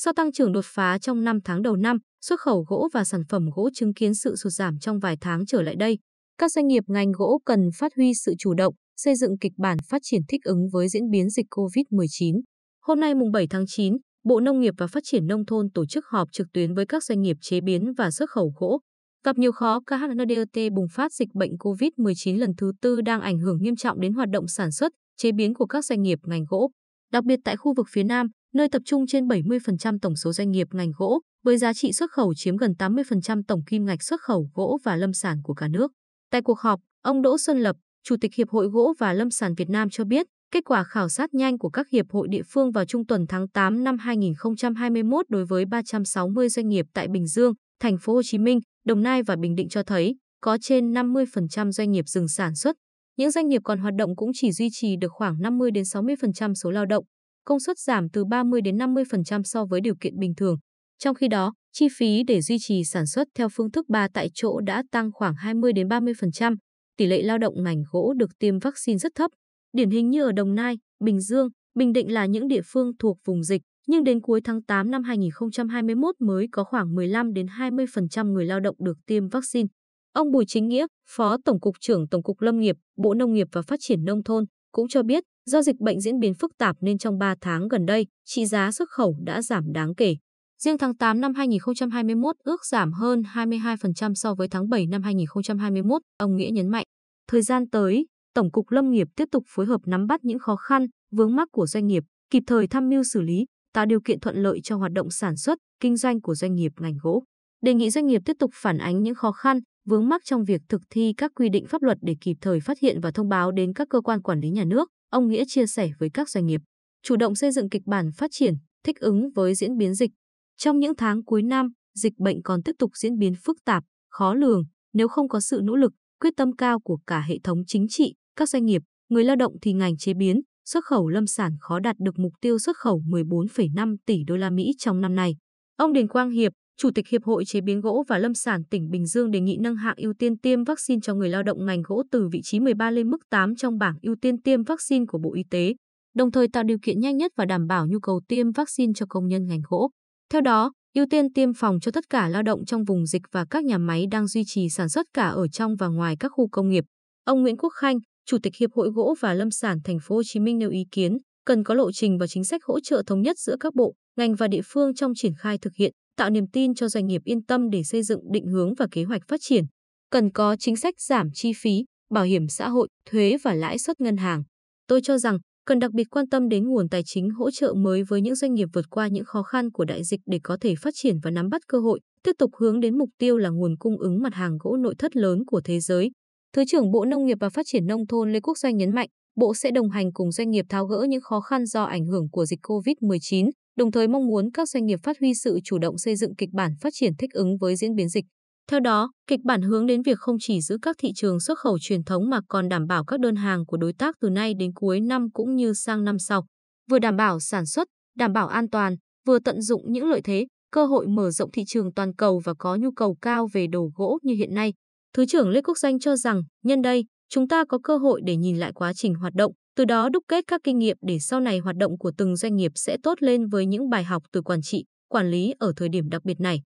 Sau tăng trưởng đột phá trong 5 tháng đầu năm, xuất khẩu gỗ và sản phẩm gỗ chứng kiến sự sụt giảm trong vài tháng trở lại đây. Các doanh nghiệp ngành gỗ cần phát huy sự chủ động, xây dựng kịch bản phát triển thích ứng với diễn biến dịch COVID-19. Hôm nay mùng 7 tháng 9, Bộ Nông nghiệp và Phát triển Nông thôn tổ chức họp trực tuyến với các doanh nghiệp chế biến và xuất khẩu gỗ. Gặp nhiều khó, KHNDT bùng phát dịch bệnh COVID-19 lần thứ tư đang ảnh hưởng nghiêm trọng đến hoạt động sản xuất, chế biến của các doanh nghiệp ngành gỗ. Đặc biệt tại khu vực phía Nam, nơi tập trung trên 70% tổng số doanh nghiệp ngành gỗ, với giá trị xuất khẩu chiếm gần 80% tổng kim ngạch xuất khẩu gỗ và lâm sản của cả nước. Tại cuộc họp, ông Đỗ Xuân Lập, Chủ tịch Hiệp hội Gỗ và Lâm sản Việt Nam cho biết, kết quả khảo sát nhanh của các hiệp hội địa phương vào trung tuần tháng 8 năm 2021 đối với 360 doanh nghiệp tại Bình Dương, Thành phố Hồ Chí Minh, Đồng Nai và Bình Định cho thấy có trên 50% doanh nghiệp dừng sản xuất. Những doanh nghiệp còn hoạt động cũng chỉ duy trì được khoảng 50 đến 60% số lao động công suất giảm từ 30 đến 50% so với điều kiện bình thường. Trong khi đó, chi phí để duy trì sản xuất theo phương thức 3 tại chỗ đã tăng khoảng 20 đến 30%, tỷ lệ lao động ngành gỗ được tiêm vaccine rất thấp. Điển hình như ở Đồng Nai, Bình Dương, Bình Định là những địa phương thuộc vùng dịch, nhưng đến cuối tháng 8 năm 2021 mới có khoảng 15 đến 20% người lao động được tiêm vaccine. Ông Bùi Chính Nghĩa, Phó Tổng cục trưởng Tổng cục Lâm nghiệp, Bộ Nông nghiệp và Phát triển Nông thôn, cũng cho biết Do dịch bệnh diễn biến phức tạp nên trong 3 tháng gần đây, trị giá xuất khẩu đã giảm đáng kể. Riêng tháng 8 năm 2021 ước giảm hơn 22% so với tháng 7 năm 2021, ông Nghĩa nhấn mạnh. Thời gian tới, Tổng cục Lâm nghiệp tiếp tục phối hợp nắm bắt những khó khăn, vướng mắc của doanh nghiệp, kịp thời tham mưu xử lý, tạo điều kiện thuận lợi cho hoạt động sản xuất, kinh doanh của doanh nghiệp ngành gỗ. Đề nghị doanh nghiệp tiếp tục phản ánh những khó khăn, vướng mắc trong việc thực thi các quy định pháp luật để kịp thời phát hiện và thông báo đến các cơ quan quản lý nhà nước. Ông Nghĩa chia sẻ với các doanh nghiệp, chủ động xây dựng kịch bản phát triển, thích ứng với diễn biến dịch. Trong những tháng cuối năm, dịch bệnh còn tiếp tục diễn biến phức tạp, khó lường, nếu không có sự nỗ lực, quyết tâm cao của cả hệ thống chính trị, các doanh nghiệp, người lao động thì ngành chế biến, xuất khẩu lâm sản khó đạt được mục tiêu xuất khẩu 14,5 tỷ đô la Mỹ trong năm nay. Ông Đình Quang Hiệp, Chủ tịch Hiệp hội Chế biến gỗ và Lâm sản tỉnh Bình Dương đề nghị nâng hạng ưu tiên tiêm vaccine cho người lao động ngành gỗ từ vị trí 13 lên mức 8 trong bảng ưu tiên tiêm vaccine của Bộ Y tế, đồng thời tạo điều kiện nhanh nhất và đảm bảo nhu cầu tiêm vaccine cho công nhân ngành gỗ. Theo đó, ưu tiên tiêm phòng cho tất cả lao động trong vùng dịch và các nhà máy đang duy trì sản xuất cả ở trong và ngoài các khu công nghiệp. Ông Nguyễn Quốc Khanh, Chủ tịch Hiệp hội Gỗ và Lâm sản Thành phố Hồ Chí Minh nêu ý kiến cần có lộ trình và chính sách hỗ trợ thống nhất giữa các bộ, ngành và địa phương trong triển khai thực hiện tạo niềm tin cho doanh nghiệp yên tâm để xây dựng định hướng và kế hoạch phát triển. Cần có chính sách giảm chi phí, bảo hiểm xã hội, thuế và lãi suất ngân hàng. Tôi cho rằng cần đặc biệt quan tâm đến nguồn tài chính hỗ trợ mới với những doanh nghiệp vượt qua những khó khăn của đại dịch để có thể phát triển và nắm bắt cơ hội, tiếp tục hướng đến mục tiêu là nguồn cung ứng mặt hàng gỗ nội thất lớn của thế giới. Thứ trưởng Bộ Nông nghiệp và Phát triển Nông thôn Lê Quốc Doanh nhấn mạnh, Bộ sẽ đồng hành cùng doanh nghiệp tháo gỡ những khó khăn do ảnh hưởng của dịch COVID-19, đồng thời mong muốn các doanh nghiệp phát huy sự chủ động xây dựng kịch bản phát triển thích ứng với diễn biến dịch. Theo đó, kịch bản hướng đến việc không chỉ giữ các thị trường xuất khẩu truyền thống mà còn đảm bảo các đơn hàng của đối tác từ nay đến cuối năm cũng như sang năm sau, vừa đảm bảo sản xuất, đảm bảo an toàn, vừa tận dụng những lợi thế, cơ hội mở rộng thị trường toàn cầu và có nhu cầu cao về đồ gỗ như hiện nay. Thứ trưởng Lê Quốc Danh cho rằng, nhân đây, chúng ta có cơ hội để nhìn lại quá trình hoạt động, từ đó đúc kết các kinh nghiệm để sau này hoạt động của từng doanh nghiệp sẽ tốt lên với những bài học từ quản trị, quản lý ở thời điểm đặc biệt này.